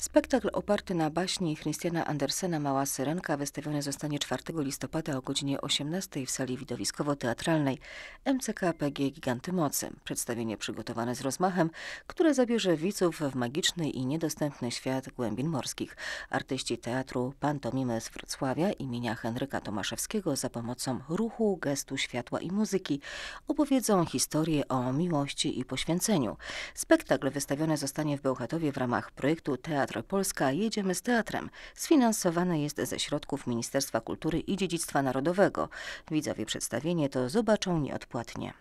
Spektakl oparty na baśni Christiana Andersena Mała Syrenka wystawiony zostanie 4 listopada o godzinie 18 w sali widowiskowo-teatralnej MCK PG Giganty Mocy. Przedstawienie przygotowane z rozmachem, które zabierze widzów w magiczny i niedostępny świat głębin morskich. Artyści teatru Pantomimy z Wrocławia imienia Henryka Tomaszewskiego za pomocą ruchu, gestu, światła i muzyki opowiedzą historię o miłości i poświęceniu. Spektakl wystawiony zostanie w Bełchatowie w ramach projektu Teatr Teatr Polska Jedziemy z Teatrem sfinansowane jest ze środków Ministerstwa Kultury i Dziedzictwa Narodowego. Widzowie przedstawienie to zobaczą nieodpłatnie.